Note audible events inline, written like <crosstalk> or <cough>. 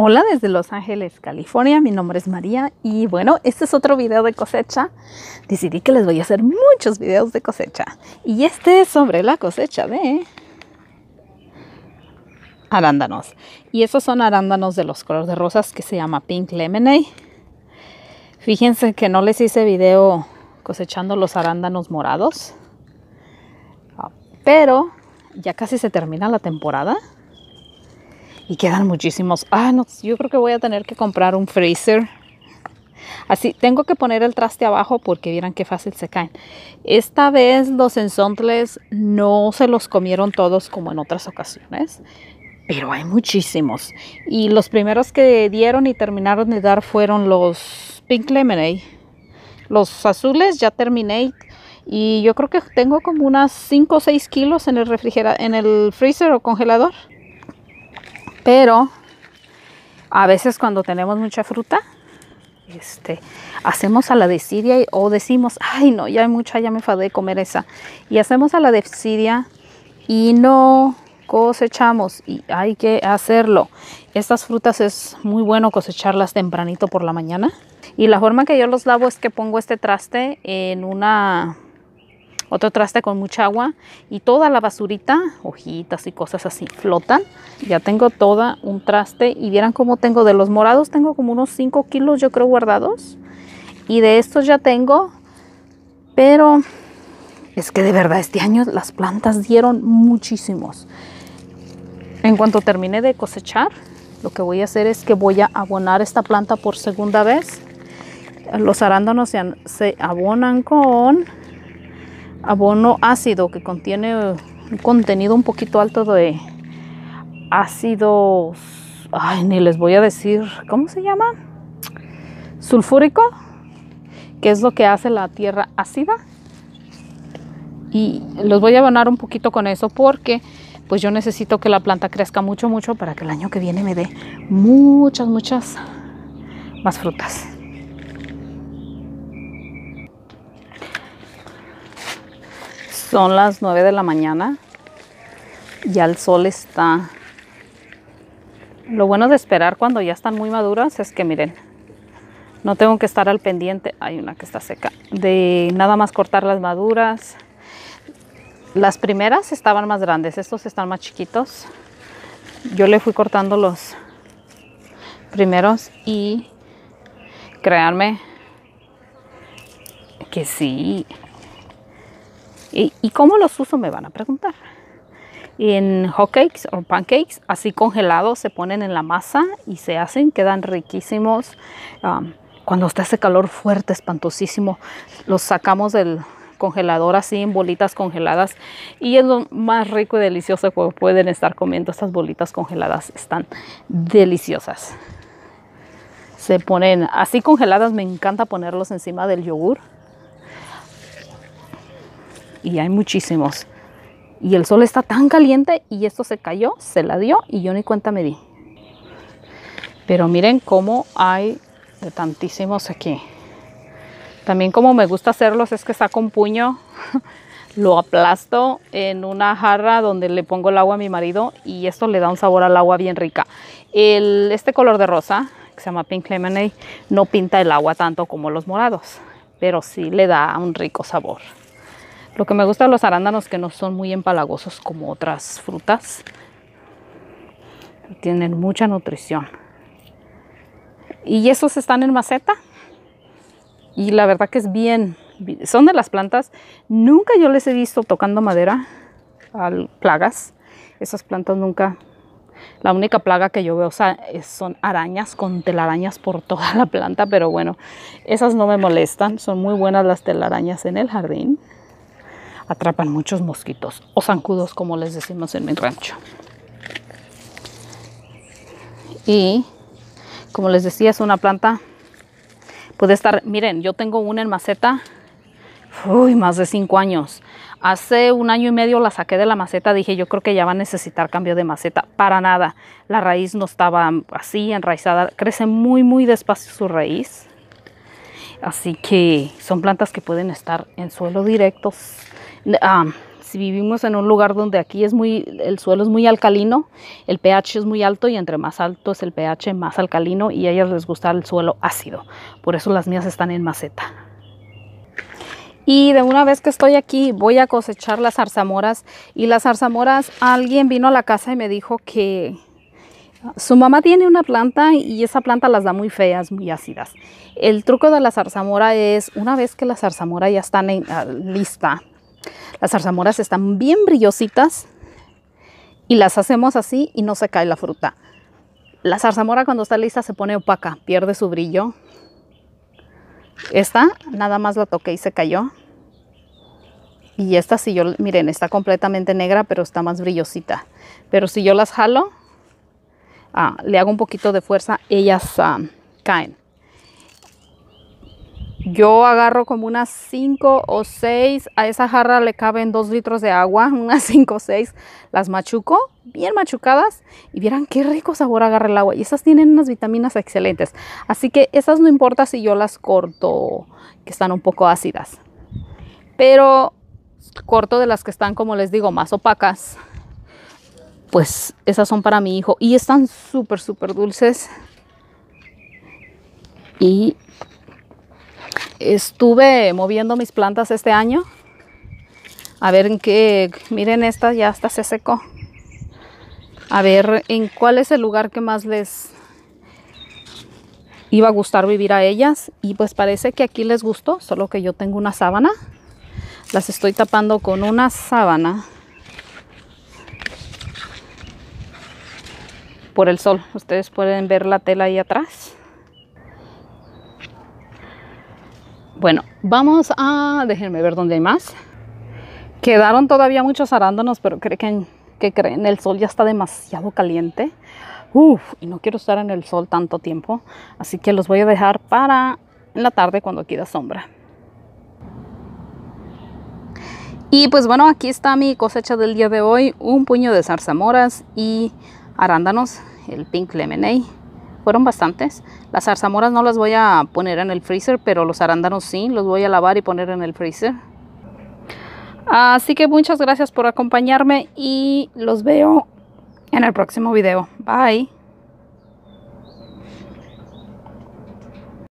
Hola desde Los Ángeles, California. Mi nombre es María y bueno, este es otro video de cosecha. Decidí que les voy a hacer muchos videos de cosecha. Y este es sobre la cosecha de arándanos. Y esos son arándanos de los colores de rosas que se llama Pink Lemonade. Fíjense que no les hice video cosechando los arándanos morados. Ah, pero ya casi se termina la temporada y quedan muchísimos. Ah, no, yo creo que voy a tener que comprar un freezer. Así, tengo que poner el traste abajo porque vieran qué fácil se caen. Esta vez los ensontles no se los comieron todos como en otras ocasiones, pero hay muchísimos. Y los primeros que dieron y terminaron de dar fueron los Pink Lemonade. Los azules ya terminé y yo creo que tengo como unas 5 o 6 kilos en el, refrigera en el freezer o congelador. Pero a veces cuando tenemos mucha fruta, este, hacemos a la desidia o decimos, ay no, ya hay mucha, ya me enfadé de comer esa. Y hacemos a la desidia y no cosechamos y hay que hacerlo. Estas frutas es muy bueno cosecharlas tempranito por la mañana. Y la forma que yo los lavo es que pongo este traste en una otro traste con mucha agua y toda la basurita, hojitas y cosas así, flotan. Ya tengo toda un traste y vieran cómo tengo de los morados, tengo como unos 5 kilos yo creo guardados y de estos ya tengo, pero es que de verdad este año las plantas dieron muchísimos. En cuanto termine de cosechar, lo que voy a hacer es que voy a abonar esta planta por segunda vez. Los arándanos se abonan con abono ácido que contiene un contenido un poquito alto de ácidos, ay, ni les voy a decir, ¿cómo se llama? Sulfúrico, que es lo que hace la tierra ácida. Y los voy a abonar un poquito con eso porque pues yo necesito que la planta crezca mucho, mucho para que el año que viene me dé muchas, muchas más frutas. Son las 9 de la mañana. Ya el sol está. Lo bueno de esperar cuando ya están muy maduras es que miren, no tengo que estar al pendiente. Hay una que está seca. De nada más cortar las maduras. Las primeras estaban más grandes, estos están más chiquitos. Yo le fui cortando los primeros y créanme que sí, ¿Y, cómo los uso? Me van a preguntar. En hotcakes o pancakes, así congelados, se ponen en la masa y se hacen, quedan riquísimos. Um, cuando está ese calor fuerte, espantosísimo, los sacamos del congelador así en bolitas congeladas y es lo más rico y delicioso que pueden estar comiendo. Estas bolitas congeladas están deliciosas. Se ponen así congeladas, me encanta ponerlos encima del yogur y hay muchísimos. Y el sol está tan caliente y esto se cayó, se la dio y yo ni cuenta me di. Pero miren cómo hay tantísimos aquí. También como me gusta hacerlos es que saco un puño, <laughs> lo aplasto en una jarra donde le pongo el agua a mi marido y esto le da un sabor al agua bien rica. este color de rosa, que se llama Pink Lemonade, no pinta el agua tanto como los morados, pero sí le da un rico sabor. Lo que me gusta de los arándanos que no son muy empalagosos como otras frutas. Tienen mucha nutrición. Y esos están en maceta. Y la verdad que es bien. Son de las plantas. Nunca yo les he visto tocando madera. a plagas. Esas plantas nunca. La única plaga que yo veo son arañas con telarañas por toda la planta. Pero bueno, esas no me molestan. Son muy buenas las telarañas en el jardín atrapan muchos mosquitos o zancudos como les decimos en mi rancho. Y como les decía, es una planta, puede estar, miren, yo tengo una en maceta, uy, más de cinco años. Hace un año y medio la saqué de la maceta, dije yo creo que ya va a necesitar cambio de maceta. Para nada, la raíz no estaba así enraizada, crece muy muy despacio su raíz. Así que son plantas que pueden estar en suelo directos Ah, si vivimos en un lugar donde aquí es muy, el suelo es muy alcalino, el pH es muy alto y entre más alto es el pH, más alcalino y a ellas les gusta el suelo ácido. Por eso las mías están en maceta. Y de una vez que estoy aquí, voy a cosechar las zarzamoras. Y las zarzamoras, alguien vino a la casa y me dijo que su mamá tiene una planta y esa planta las da muy feas, muy ácidas. El truco de la zarzamora es, una vez que la zarzamora ya está ah, lista, las zarzamoras están bien brillositas y las hacemos así y no se cae la fruta. La zarzamora cuando está lista se pone opaca, pierde su brillo. Esta nada más la toqué y se cayó. Y esta si yo, miren, está completamente negra, pero está más brillosita. Pero si yo las jalo, ah, le hago un poquito de fuerza, ellas ah, caen. Yo agarro como unas 5 o 6, a esa jarra le caben 2 litros de agua, <laughs> unas 5 o 6, las machuco, bien machucadas, y vieran qué rico sabor agarra el agua. Y esas tienen unas vitaminas excelentes, así que esas no importa si yo las corto, que están un poco ácidas. Pero corto de las que están, como les digo, más opacas, pues esas son para mi hijo. Y están súper, súper dulces. Y estuve moviendo mis plantas este año. A ver en qué, miren estas ya hasta se secó. A ver en cuál es el lugar que más les iba a gustar vivir a ellas. Y pues parece que aquí les gustó, solo que yo tengo una sábana. Las estoy tapando con una sábana. Por el sol. Ustedes pueden ver la tela ahí atrás. Bueno, vamos a, déjenme ver dónde hay más. Quedaron todavía muchos arándanos, pero creen que, creen, el sol ya está demasiado caliente. Uf, y no quiero estar en el sol tanto tiempo, así que los voy a dejar para en la tarde cuando queda sombra. Y pues bueno, aquí está mi cosecha del día de hoy, un puño de zarzamoras y arándanos, el pink lemonade fueron bastantes. Las zarzamoras no las voy a poner en el freezer, pero los arándanos sí, los voy a lavar y poner en el freezer. Así que muchas gracias por acompañarme y los veo en el próximo video. Bye.